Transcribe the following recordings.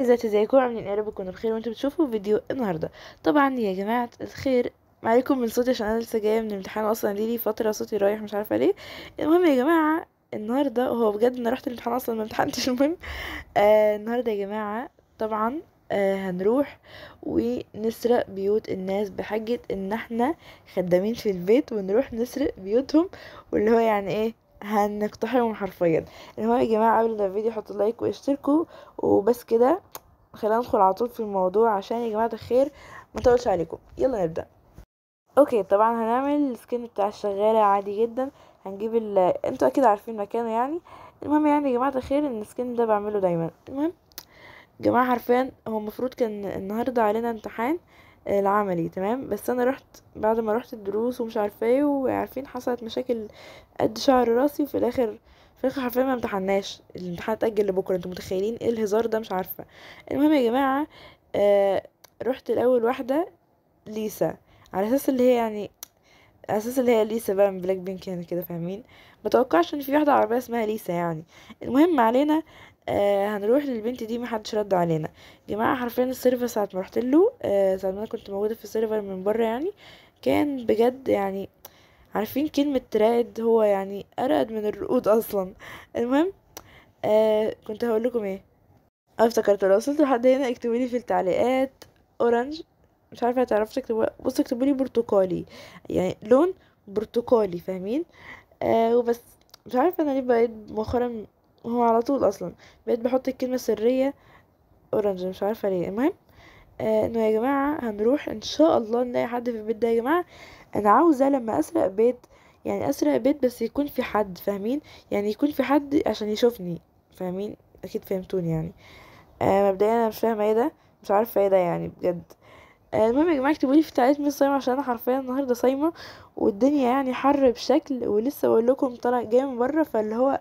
ازيكم ازيكم عاملين ايه رب تكونوا بخير وانتم بتشوفوا فيديو النهارده طبعا يا جماعه الخير معاكم من صوتي عشان انا لسه جايه من الامتحان اصلا ليلي فتره صوتي رايح مش عارفه ليه المهم يا جماعه النهارده هو بجد انا رحت الامتحان اصلا ما امتحنتش المهم آه النهارده يا جماعه طبعا آه هنروح ونسرق بيوت الناس بحجة ان احنا خدامين في البيت ونروح نسرق بيوتهم واللي هو يعني ايه هنقتحمهم حرفيا المهم يا جماعه قبل الفيديو حطوا لايك واشتركوا وبس كده خلينا ندخل على طول في الموضوع عشان يا جماعه الخير ما اطولش عليكم يلا نبدا اوكي طبعا هنعمل السكن بتاع الشغاله عادي جدا هنجيب ال انتوا اكيد عارفين مكانه يعني المهم يعني يا جماعه الخير ان السكن ده بعمله دايما المهم جماعه حرفيا هو المفروض كان النهارده علينا امتحان العملي تمام بس انا رحت بعد ما رحت الدروس ومش عارفه ايه وعارفين حصلت مشاكل قد شعر راسي في الاخر في الاخر حرفيا ما امتحناش الامتحان اتاجل لبكره انتوا متخيلين ايه الهزار ده مش عارفه المهم يا جماعه آه رحت الاول واحده ليسا على اساس اللي هي يعني على اساس اللي هي ليسا بقى من بلاك بينك يعني كده فاهمين متوقعش ان في واحده عربيه اسمها ليسا يعني المهم علينا آه هنروح للبنت دي محدش رد علينا جماعه حرفيا السيرفر ساعه ما رحت له آه ساعه ما انا كنت موجوده في السيرفر من بره يعني كان بجد يعني عارفين كلمه رائد هو يعني ارقد من الرقود اصلا المهم آه كنت هقول لكم ايه افتكرت لو وصلت لحد هنا اكتبوا لي في التعليقات اورنج مش عارفه هتعرفوا تكتبوا بصوا اكتبوا لي برتقالي يعني لون برتقالي فاهمين آه وبس مش عارفه انا ليه بقيت مؤخرا هو على طول اصلا بقيت بحط الكلمه السريه اورنج مش عارفه ليه المهم آه انه يا جماعه هنروح ان شاء الله نلاقي حد في البيت ده يا جماعه انا عاوزه لما اسرق بيت يعني اسرق بيت بس يكون في حد فاهمين يعني يكون في حد عشان يشوفني فاهمين اكيد فهمتوني يعني آه مبدئيا انا مش فاهمه ايه ده مش عارفه ايه ده يعني بجد آه، المهم يا جماعه اكتبوا لي في تعليقات مين صايمه عشان انا حرفيا النهارده صايمه والدنيا يعني حر بشكل ولسه بقول لكم طالع جاي من بره فاللي هو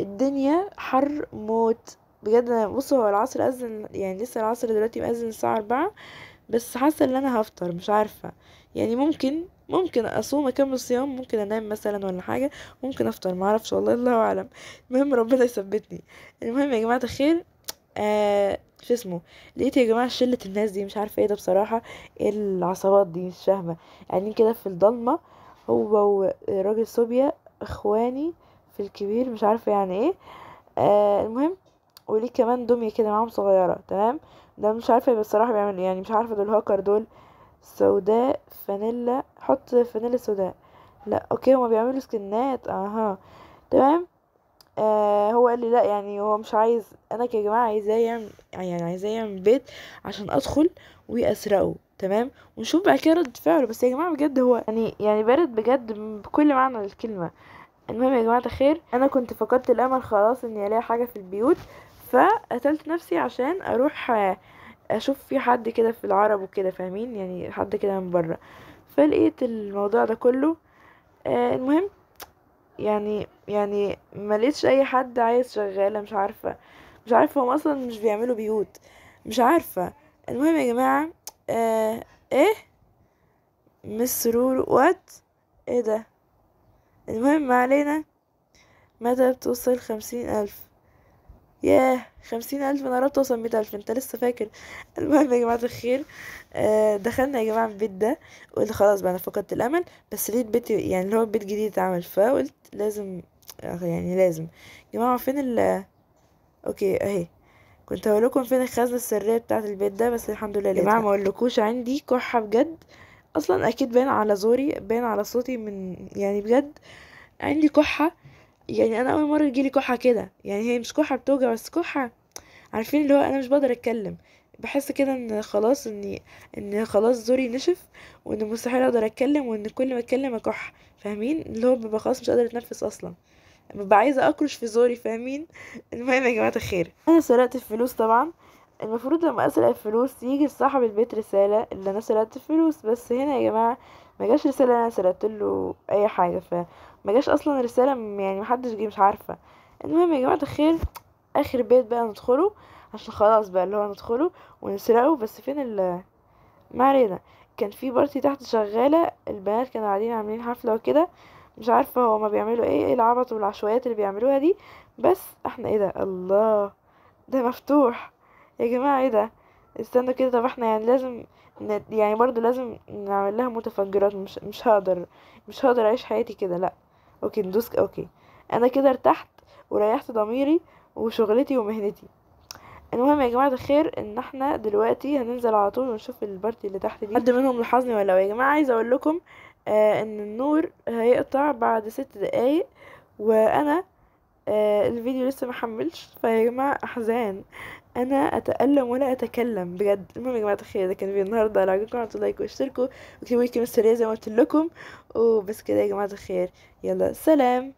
الدنيا حر موت بجد انا بص هو العصر اذن يعني لسه العصر دلوقتي مأذن الساعة أربعة بس حاسة ان انا هفطر مش عارفة يعني ممكن ممكن اصوم اكمل صيام ممكن انام مثلا ولا حاجة ممكن افطر معرفش والله الله اعلم المهم ربنا يثبتني المهم يا جماعة الخير آه شو اسمه لقيت يا جماعه شله الناس دي مش عارفه ايه ده بصراحه ايه العصابات دي مش فاهمه قاعدين يعني كده في الضلمه هو وراجل صوبيا اخواني في الكبير مش عارفه يعني ايه آه المهم وليه كمان دميه كده معاهم صغيره تمام ده مش عارفه بصراحه الصراحه بيعمل إيه، يعني مش عارفه دول هاكر دول سوداء فانيلا حط فانيلا سوداء لا اوكي هما بيعملوا سكنات اها تمام آه هو قال لي لا يعني هو مش عايز انا يا جماعه عايزاه يعمل يعني عايزاه يعمل بيت عشان ادخل واسرقه تمام ونشوف بقى كده رد فعله بس يا جماعه بجد هو يعني يعني بارد بجد بكل معنى الكلمه المهم يا جماعه الخير انا كنت فقدت الامل خلاص اني الاقي حاجه في البيوت فقتلت نفسي عشان اروح آه، اشوف في حد كده في العرب وكده فاهمين يعني حد كده من بره فلقيت الموضوع ده كله آه المهم يعني يعني ما لقيتش اي حد عايز شغاله مش عارفه مش عارفه هم اصلا مش بيعملوا بيوت مش عارفه المهم يا جماعه آه ايه مسرور وات ايه ده المهم ما علينا متى بتوصل خمسين ألف ياه خمسين ألف أنا قربت أوصل مية ألف أنت لسه فاكر المهم يا جماعة الخير آه، دخلنا يا جماعة البيت ده وقلت خلاص بقى أنا فقدت الأمل بس لقيت بيت يعني اللي هو بيت جديد اتعمل فقلت لازم آه، يعني لازم يا جماعة فين ال أوكي أهي كنت هقولكم فين الخزنة السرية بتاعة البيت ده بس الحمد لله يا جماعة مقولكوش عندي كحة بجد اصلا اكيد باين على زوري باين على صوتي من يعني بجد عندي كحه يعني انا اول مره يجيلي كحه كده يعني هي مش كحه بتوجع بس كحه عارفين اللي هو انا مش بقدر اتكلم بحس كده ان خلاص اني ان خلاص زوري نشف وان مستحيل اقدر اتكلم وان كل ما اتكلم اكح فاهمين اللي هو ببقى خلاص مش قادره اتنفس اصلا ببقى عايزه اكرش في زوري فاهمين المهم يا جماعه الخير انا سرقت الفلوس طبعا المفروض لما اسرق الفلوس يجي صاحب البيت رساله ان انا سرقت الفلوس بس هنا يا جماعه ما جاش رساله انا سرقت له اي حاجه فما جاش اصلا رساله يعني محدش جه مش عارفه المهم يا جماعه الخير اخر بيت بقى ندخله عشان خلاص بقى اللي هو ندخله ونسرقه بس فين ال ما علينا كان في بارتي تحت شغاله البنات كانوا قاعدين عاملين حفله وكده مش عارفه هما بيعملوا ايه ايه العبط والعشوائيات اللي بيعملوها دي بس احنا ايه ده الله ده مفتوح يا جماعة ايه ده استنوا كده طب احنا يعني لازم ن... يعني برضو لازم نعمل لها متفجرات مش مش هقدر مش هقدر اعيش حياتي كده لا اوكي ندوس اوكي انا كده ارتحت وريحت ضميري وشغلتي ومهنتي المهم يا جماعه الخير ان احنا دلوقتي هننزل على طول ونشوف البارتي اللي تحت دي حد منهم لاحظني ولا لا يا جماعه عايزه اقول لكم آه ان النور هيقطع بعد ست دقايق وانا آه الفيديو لسه محملش فيا جماعه احزان انا اتالم ولا اتكلم بجد المهم يا جماعه تخيل ده كان فيديو النهارده لو عجبكم اعملوا لايك واشتركوا واكتبوا لي كلمه سريه زي ما قلت لكم وبس كده يا جماعه الخير يلا سلام